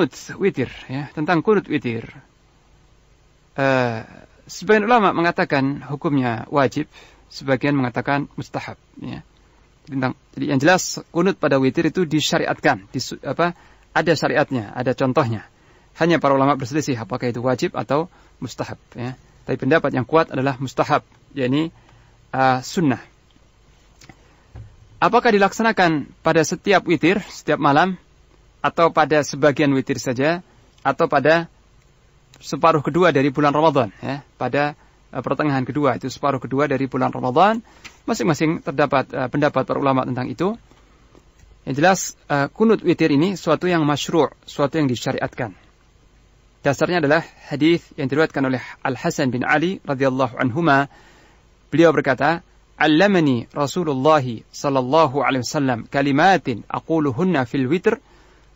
kunut witir ya tentang kunut witir uh, sebagian ulama mengatakan hukumnya wajib sebagian mengatakan mustahab ya tentang jadi yang jelas kunut pada witir itu disyariatkan di, apa ada syariatnya ada contohnya hanya para ulama berselisih apakah itu wajib atau mustahab ya tapi pendapat yang kuat adalah mustahab yakni uh, sunnah apakah dilaksanakan pada setiap witir setiap malam atau pada sebagian witir saja atau pada separuh kedua dari bulan Ramadan ya pada eh, pertengahan kedua itu separuh kedua dari bulan Ramadan masing-masing terdapat uh, pendapat para ulama tentang itu yang jelas uh, kunut witir ini suatu yang masyru' suatu yang disyariatkan dasarnya adalah hadis yang diriwayatkan oleh Al Hasan bin Ali radhiyallahu anhuma beliau berkata allamani Rasulullah sallallahu alaihi wasallam kalimatin aquluhunna fil witr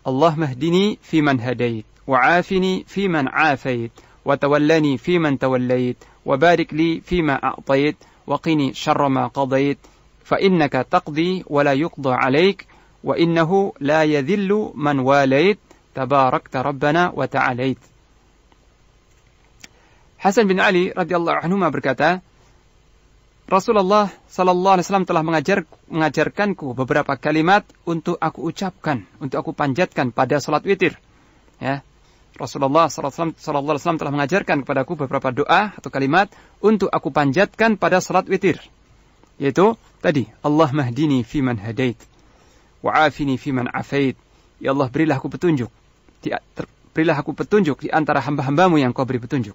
اللهم اهدني فيمن هديت وعافني فيمن عافيت وتولني فيمن توليت وبارك لي فيما أعطيت وقني شر ما قضيت فإنك تقضي ولا يقضى عليك وإنه لا يذل من واليت تباركت ربنا وتعاليت حسن بن علي رضي الله عنهما berkata, Rasulullah Sallallahu Alaihi Wasallam telah mengajar, mengajarkanku beberapa kalimat untuk aku ucapkan, untuk aku panjatkan pada sholat witir. Ya, Rasulullah Sallallahu Alaihi Wasallam telah mengajarkan kepadaku beberapa doa atau kalimat untuk aku panjatkan pada sholat witir. Yaitu tadi, Allah mahdini fi man hadait, wa'afini man afait. Ya Allah berilah aku petunjuk, di, ter, berilah aku petunjuk di antara hamba-hambamu yang kau beri petunjuk.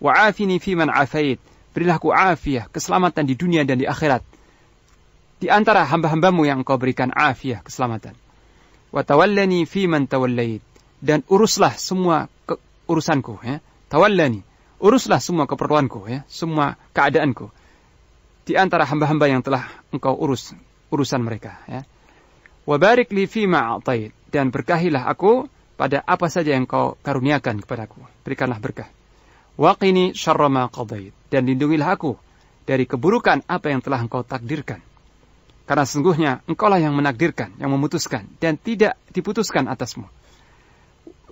Wa'afini man afait ku afiah, keselamatan di dunia dan di akhirat. Di antara hamba-hambamu yang engkau berikan afiah, keselamatan. Watawallani fi man tawallait. Dan uruslah semua ke urusanku. Ya. Tawallani. Uruslah semua keperluanku, ya. semua keadaanku. Di antara hamba-hamba yang telah engkau urus, urusan mereka. Ya. Wabarik li fi ma'atait. Dan berkahilah aku pada apa saja yang kau karuniakan kepadaku. Berikanlah berkah. Waqini syarrama qadait. Dan lindungilah aku dari keburukan apa yang telah engkau takdirkan. Karena sungguhnya engkaulah yang menakdirkan, yang memutuskan, dan tidak diputuskan atasmu.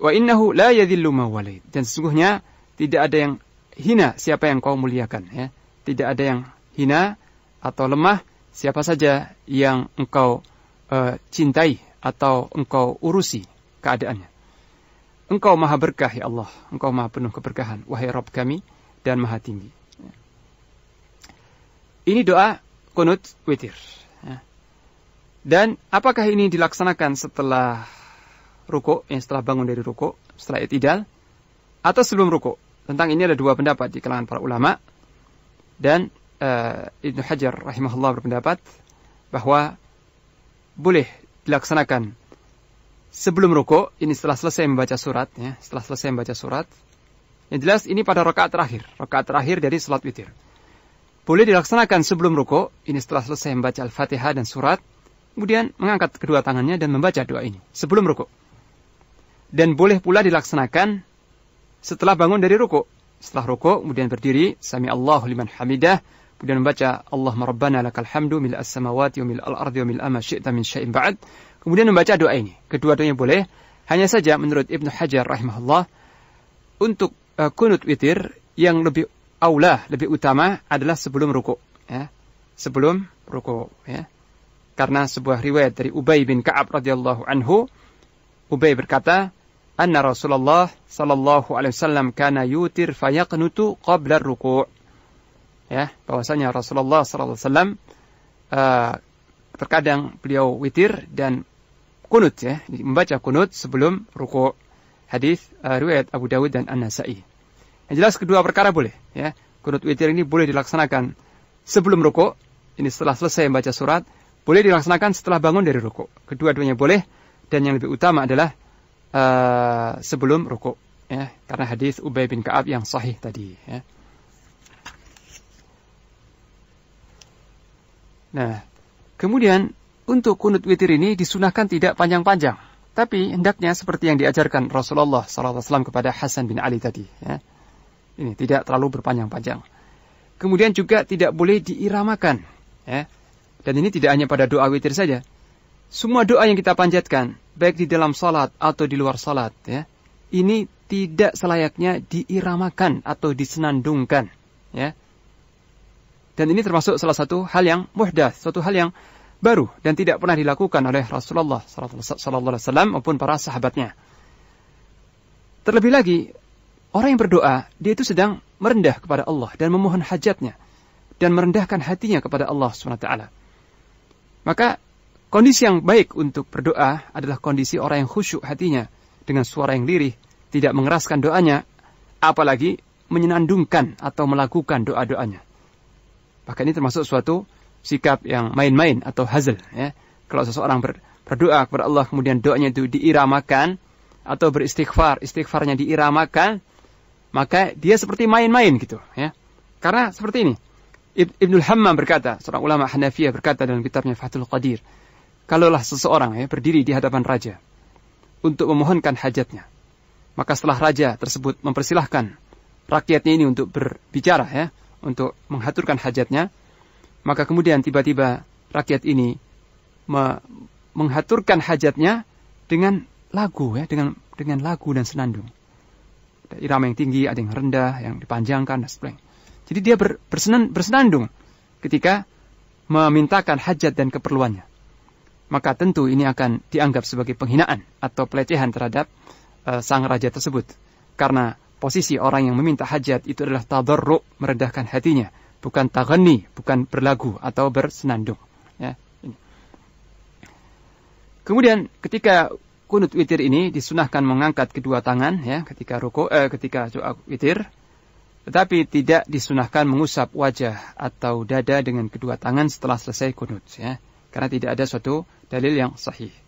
Wa innahu la yadhillu walid. Dan sesungguhnya tidak ada yang hina siapa yang kau muliakan. Ya. Tidak ada yang hina atau lemah siapa saja yang engkau uh, cintai atau engkau urusi keadaannya. Engkau maha berkah ya Allah, Engkau maha penuh keberkahan, wahai Rob kami dan maha tinggi. Ini doa kunut witir. Ya. Dan apakah ini dilaksanakan setelah ruko, yang setelah bangun dari ruko, setelah itidal, atau sebelum ruko? Tentang ini ada dua pendapat di kalangan para ulama. Dan uh, Ibnu Hajar rahimahullah berpendapat bahwa boleh dilaksanakan sebelum ruko, ini setelah selesai membaca surat, ya, setelah selesai membaca surat, yang jelas ini pada rakaat terakhir, rakaat terakhir dari sholat witir. Boleh dilaksanakan sebelum ruko, ini setelah selesai membaca Al-Fatihah dan surat, kemudian mengangkat kedua tangannya dan membaca doa ini sebelum ruko. Dan boleh pula dilaksanakan setelah bangun dari ruko. Setelah ruko, kemudian berdiri, Sami Allahu liman hamidah, kemudian membaca allahumma rabbana lakal hamdu mil as-samawati wa mil al-ardi wa mil amma syi'ta min syai'in ba'd. Kemudian membaca doa ini. Kedua doanya boleh. Hanya saja menurut Ibnu Hajar rahimahullah untuk uh, kunut witir yang lebih aula, lebih utama adalah sebelum ruku, ya. Sebelum ruku, ya. Karena sebuah riwayat dari Ubay bin Ka'ab radhiyallahu anhu, Ubay berkata, "Anna Rasulullah sallallahu alaihi wasallam kana yutir fayaqnutu qabla ruku'." Ya, bahwasanya Rasulullah sallallahu alaihi wasallam eh, terkadang beliau witir dan kunut ya, membaca kunut sebelum ruku. Hadis uh, riwayat Abu Dawud dan An-Nasa'i. Yang jelas kedua perkara boleh ya. Kunut witir ini boleh dilaksanakan sebelum ruku, ini setelah selesai membaca surat, boleh dilaksanakan setelah bangun dari ruku. Kedua-duanya boleh dan yang lebih utama adalah uh, sebelum ruku ya, karena hadis Ubay bin Ka'ab yang sahih tadi ya. Nah, kemudian untuk kunut witir ini disunahkan tidak panjang-panjang, tapi hendaknya seperti yang diajarkan Rasulullah SAW kepada Hasan bin Ali tadi. Ya. Ini tidak terlalu berpanjang-panjang. Kemudian juga tidak boleh diiramakan. Ya. Dan ini tidak hanya pada doa witir saja. Semua doa yang kita panjatkan, baik di dalam salat atau di luar salat, ya, ini tidak selayaknya diiramakan atau disenandungkan. Ya. Dan ini termasuk salah satu hal yang muhdas, suatu hal yang baru dan tidak pernah dilakukan oleh Rasulullah SAW maupun para sahabatnya. Terlebih lagi, orang yang berdoa, dia itu sedang merendah kepada Allah dan memohon hajatnya dan merendahkan hatinya kepada Allah SWT. Maka kondisi yang baik untuk berdoa adalah kondisi orang yang khusyuk hatinya dengan suara yang lirih, tidak mengeraskan doanya, apalagi menyenandungkan atau melakukan doa-doanya. Maka ini termasuk suatu sikap yang main-main atau hazel, ya. Kalau seseorang ber, berdoa kepada Allah kemudian doanya itu diiramakan atau beristighfar, istighfarnya diiramakan, maka dia seperti main-main gitu ya. Karena seperti ini. Ibnul Hammam berkata, seorang ulama Hanafiya berkata dalam kitabnya Fathul Qadir, kalaulah seseorang ya berdiri di hadapan raja untuk memohonkan hajatnya, maka setelah raja tersebut mempersilahkan rakyatnya ini untuk berbicara ya, untuk menghaturkan hajatnya, maka kemudian tiba-tiba rakyat ini me menghaturkan hajatnya dengan lagu ya, dengan dengan lagu dan senandung. Ada irama yang tinggi, ada yang rendah, yang dipanjangkan dan sebagainya. Jadi dia ber, bersenandung ketika memintakan hajat dan keperluannya. Maka tentu ini akan dianggap sebagai penghinaan atau pelecehan terhadap uh, sang raja tersebut. Karena posisi orang yang meminta hajat itu adalah tadarru, merendahkan hatinya bukan tagani, bukan berlagu atau bersenandung. Ya, Kemudian ketika kunut witir ini disunahkan mengangkat kedua tangan ya ketika ruko eh, ketika doa witir tetapi tidak disunahkan mengusap wajah atau dada dengan kedua tangan setelah selesai kunut ya karena tidak ada suatu dalil yang sahih